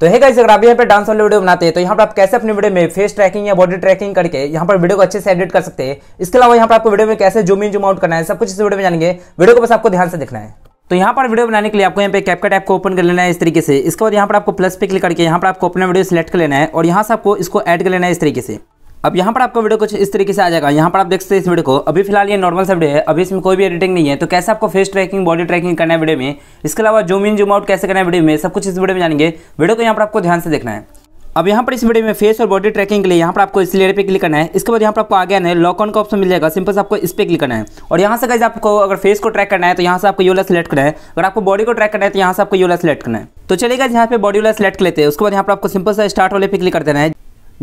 तो है गाइस अगर आप यहाँ पर डांस वाले वीडियो बनाते हैं तो यहाँ पर आप कैसे अपने वीडियो में फेस ट्रैकिंग या बॉडी ट्रैकिंग करके यहाँ पर वीडियो को अच्छे से एडिट कर सकते हैं इसके अलावा यहाँ पर आपको वीडियो में कैसे जूम इन जूम आउट करना है सब कुछ इस वीडियो में जानेंगे वीडियो को बस आपको ध्यान से देखना है तो यहाँ पर वीडियो बनाने के लिए आपको यहाँ पे कैपकट ऐप को ओपन कर लेना है इस तरीके से इसके बाद यहाँ पर आपको प्लस पे क्लिक करके यहाँ पर आपको अपना वीडियो सेलेक्ट कर लेना है और यहाँ से आपको इसको ऐड कर लेना है इस तरीके से अब यहाँ पर आपका वीडियो कुछ इस तरीके से आ जाएगा यहाँ पर आप देख सकते हैं इस वीडियो को अभी फिलहाल ये नॉर्मल सा वीडियो है अभी इसमें कोई भी एडिटिंग नहीं है तो कैसे आपको फेस ट्रैकिंग बॉडी ट्रैकिंग करना है वीडियो में इसके अलावा जूम इन जूम आउट कैसे करना है वीडियो में सब कुछ इस वीडियो में जानेंगे वीडियो को यहाँ पर आपको ध्यान से देखना है अब यहाँ पर इस वीडियो में फेस और बॉडी ट्रैकिंग के लिए यहाँ पर आपको इस लेयर पे क्लिक करना है इसके बाद यहाँ पर आपको आगे आना है लॉक ऑन का ऑप्शन मिल जाएगा सिंपल से आपको इस पर क्लिक करना है और यहाँ से गाइज आपको अगर फेस को ट्रैक करना है तो यहाँ से आपको योला सेलेक्ट करना है अगर आपको बॉडी को ट्रैक करना है तो यहाँ से आपको योला सेलेक्ट करना है तो चलेगा यहाँ पे बॉडी वाला सेलेक्ट लेते हैं उसके बाद यहाँ पर आपको सिंपल से स्टार्ट वाले पे क्लिक कर देना है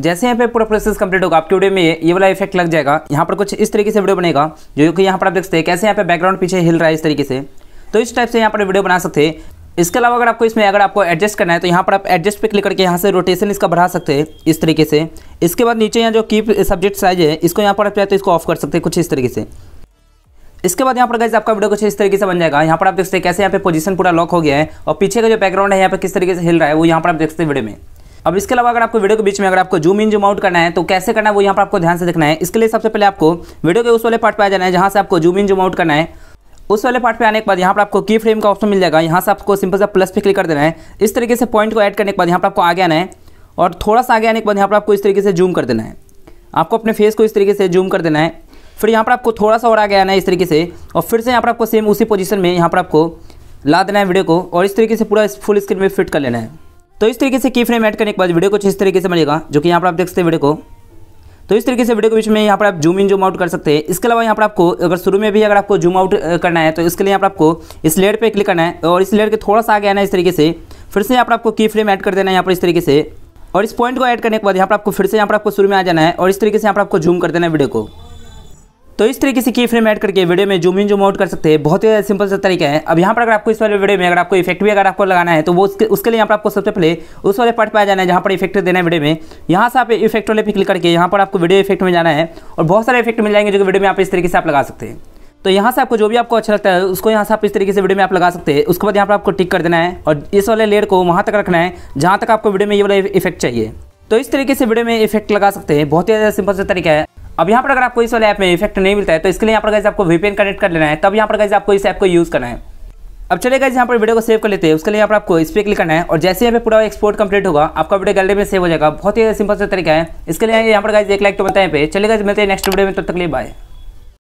जैसे यहाँ पे पूरा प्रोसेस कंप्लीट होगा आपके वीडियो में ये वाला इफेक्ट लग जाएगा यहाँ पर कुछ इस तरीके से वीडियो बनेगा जो कि यहाँ पर आप देख सकते हैं कैसे यहाँ पे बैकग्राउंड पीछे हिल रहा है इस तरीके से तो इस टाइप से यहाँ पर वीडियो बना सकते हैं इसके अलावा अगर आपको इसमें अगर आपको एडजस्ट करना है तो यहाँ पर आप एडजस्ट पर क्लिक करके यहाँ से रोटेशन इसका बढ़ा सकते हैं इस तरीके से इसके बाद नीचे यहाँ जो की सब्जेक्ट साइज है इसको यहाँ पर आप चाहे तो इसको ऑफ कर सकते हैं कुछ इस तरीके से इसके बाद यहाँ पर गैस आपका वीडियो कुछ इस तरीके से बन जाएगा यहाँ पर आप देख सकते हैं कैसे यहाँ पे पोजीशन पूरा लॉक हो गया है और पीछे का जो बैकग्राउंड है यहाँ पर किस तरीके से हिल रहा है वो यहाँ पर आप देख सकते हैं वीडियो में अब इसके अलावा अगर आपको वीडियो के बीच में अगर आपको जूम इन जूम आउट करना है तो कैसे करना है वो यहाँ पर आपको ध्यान से देखना है इसके लिए सबसे पहले आपको वीडियो के उस वाले पार्ट पर आ जाना है जहाँ से आपको जूम इन जूम आउट करना है उस वाले पार्ट पे आने के बाद यहाँ पर आपको की फ्रेम का ऑप्शन मिल जाएगा यहाँ से आपको सिंपल सा प्लस पे क्लिक कर देना है इस तरीके से पॉइंट को ऐड करने के बाद यहाँ पर आपको आगे आना है और थोड़ा सा आगे आने के बाद यहाँ पर आपको इस तरीके से जूम कर देना है आपको अपने फेस को इस तरीके से जूम कर देना है फिर यहाँ पर आपको थोड़ा सा और आगे आना है इस तरीके से और फिर से यहाँ पर आपको सेम उसी पोजीशन में यहाँ पर आपको ला देना है वीडियो को और इस तरीके से पूरा फुल स्क्रीन में फिट कर लेना है तो इस तरीके से की फ्रेम ऐड करने के बाद वीडियो कुछ इस तरीके से बनेगा जो कि यहाँ पर आप देख सकते हैं वीडियो को तो इस तरीके से वीडियो के बीच में यहाँ पर आप जूम इन जूम आउट कर सकते हैं इसके अलावा यहाँ पर आपको अगर शुरू में भी अगर आपको जूम आउट करना है तो इसके लिए यहाँ पर आपको इस लेयर पे क्लिक करना है और इस लेयर के थोड़ा सा आगे आना है इस तरीके से फिर से यहाँ पर आपको की फ्रेम ऐड कर देना है यहाँ पर इस तरीके से और इस पॉइंट को ऐड करने के बाद यहाँ पर आपको फिर से यहाँ पर आपको शुरू में आ जाना है और इस तरीके से यहाँ पर आपको जूम कर देना है वीडियो को तो इस तरीके से की फ्रेम ऐड करके वीडियो में जूम इन जूम आउट कर सकते हैं बहुत ही सिंपल सा तरीका है अब यहाँ पर अगर आपको इस वाले वीडियो में अगर आपको इफेक्ट भी अगर आपको लगाना है तो वो उसके उसके लिए यहाँ पर आपको सबसे पहले उस वाले पार्ट पर आ जाना है जहाँ पर इफेक्ट देना है वीडियो में यहाँ से आप इफेक्ट वाले पे क्लिक करके यहाँ पर आपको वीडियो इफेक्ट में जाना है और बहुत सारे इफेक्ट मिल जाएंगे जो कि वीडियो में आप इस तरीके से आप लगा सकते हैं तो यहाँ से आपको जो भी आपको अच्छा लगता है उसको यहाँ से आप इस तरीके से वीडियो में आप लगा सकते हैं उसके बाद यहाँ पर आपको टिक कर देना है और इस वाले लेयर को वहाँ तक रखना है जहाँ तक आपको वीडियो में ये वाला इफेक्ट चाहिए तो इस तरीके से वीडियो में इफेक्ट लगा सकते हैं बहुत ही ज़्यादा सिंपल सा तरीका है अब यहाँ पर अगर आपको इस वाले ऐप में इफेक्ट नहीं मिलता है तो इसके लिए यहाँ पर गैस आपको वीपीएन कनेक्ट कर लेना है तब यहाँ पर गैस आपको इस ऐप को यूज़ करना है अब चले गए यहाँ पर वीडियो को सेव कर लेते हैं उसके लिए यहाँ पर आपको इस पर क्लिक करना है और जैसे यहाँ पे पूरा एक्सपोर्ट कंप्लीट होगा आपका वीडियो गैलरी में सेव हो जाएगा बहुत ही सिंपल सा तरीका है इसके लिए यहाँ पर गाइज एक लाइक तो बताएं पे चले गए मिलते हैं नेक्स्ट वीडियो में तब तो तक लिए बाय